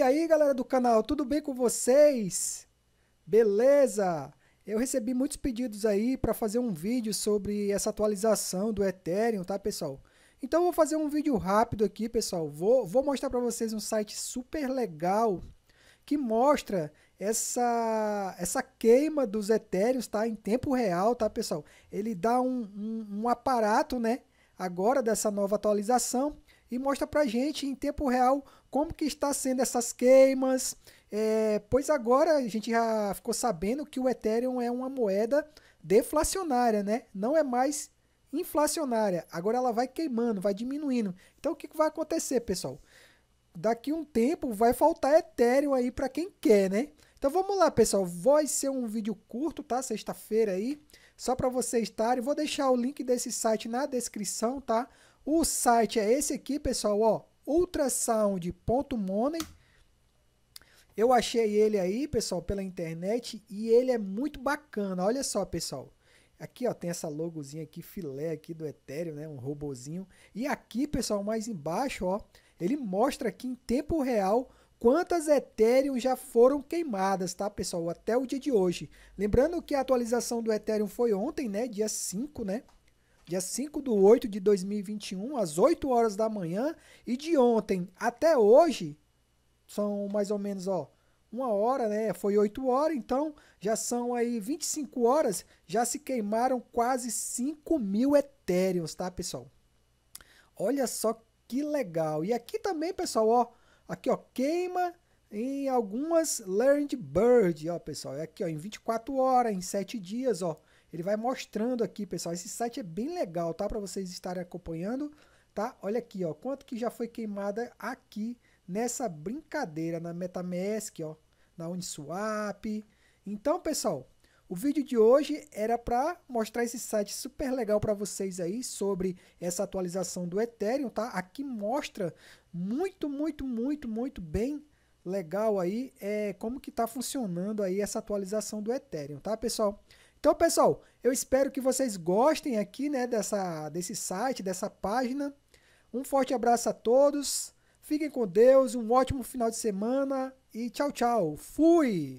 E aí, galera do canal, tudo bem com vocês? Beleza? Eu recebi muitos pedidos aí para fazer um vídeo sobre essa atualização do Ethereum, tá, pessoal? Então, eu vou fazer um vídeo rápido aqui, pessoal. Vou, vou mostrar para vocês um site super legal que mostra essa, essa queima dos etéreos, tá? Em tempo real, tá, pessoal? Ele dá um, um, um aparato, né? Agora dessa nova atualização e mostra para gente em tempo real como que está sendo essas queimas. É, pois agora a gente já ficou sabendo que o Ethereum é uma moeda deflacionária, né? Não é mais inflacionária. Agora ela vai queimando, vai diminuindo. Então o que, que vai acontecer, pessoal? Daqui um tempo vai faltar Ethereum aí para quem quer, né? Então vamos lá, pessoal. Vai ser um vídeo curto, tá? Sexta-feira aí, só para vocês estarem. Vou deixar o link desse site na descrição, tá? O site é esse aqui, pessoal, ó, ultrasound.money. Eu achei ele aí, pessoal, pela internet e ele é muito bacana. Olha só, pessoal. Aqui, ó, tem essa logozinha aqui, filé aqui do Ethereum, né? Um robozinho. E aqui, pessoal, mais embaixo, ó, ele mostra aqui em tempo real quantas Ethereum já foram queimadas, tá, pessoal? Até o dia de hoje. Lembrando que a atualização do Ethereum foi ontem, né? Dia 5, né? dia 5 do 8 de 2021, às 8 horas da manhã, e de ontem até hoje, são mais ou menos, ó, uma hora, né? Foi 8 horas, então já são aí 25 horas, já se queimaram quase 5 mil etéreos, tá, pessoal? Olha só que legal. E aqui também, pessoal, ó, aqui, ó, queima em algumas Learned Bird, ó, pessoal. é Aqui, ó, em 24 horas, em 7 dias, ó. Ele vai mostrando aqui, pessoal. Esse site é bem legal, tá? Para vocês estarem acompanhando, tá? Olha aqui, ó. Quanto que já foi queimada aqui nessa brincadeira na MetaMask, ó. Na Uniswap. Então, pessoal, o vídeo de hoje era para mostrar esse site super legal para vocês aí sobre essa atualização do Ethereum, tá? Aqui mostra muito, muito, muito, muito bem legal aí é como que tá funcionando aí essa atualização do Ethereum, tá, pessoal? Então, pessoal, eu espero que vocês gostem aqui, né, dessa, desse site, dessa página. Um forte abraço a todos. Fiquem com Deus, um ótimo final de semana e tchau, tchau. Fui!